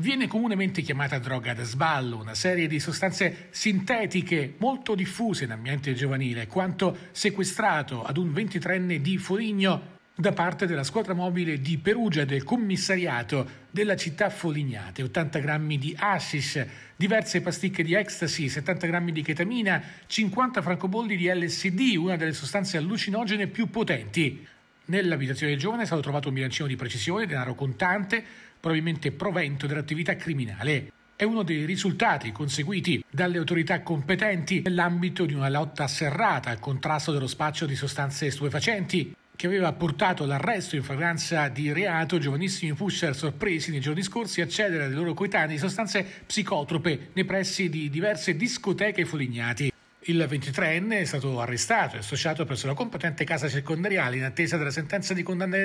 Viene comunemente chiamata droga da sballo, una serie di sostanze sintetiche molto diffuse in ambiente giovanile, quanto sequestrato ad un 23enne di Foligno da parte della squadra mobile di Perugia del commissariato della città Folignate, 80 grammi di hashish, diverse pasticche di ecstasy, 70 grammi di ketamina, 50 francobolli di LSD, una delle sostanze allucinogene più potenti. Nell'abitazione del giovane è stato trovato un bilancino di precisione, denaro contante, probabilmente provento dell'attività criminale. È uno dei risultati conseguiti dalle autorità competenti nell'ambito di una lotta serrata al contrasto dello spaccio di sostanze stupefacenti, che aveva portato all'arresto in fragranza di reato giovanissimi pusher sorpresi nei giorni scorsi a cedere alle loro coetanee sostanze psicotrope nei pressi di diverse discoteche folignati. Il 23enne è stato arrestato e associato presso la competente casa circondariale in attesa della sentenza di condanna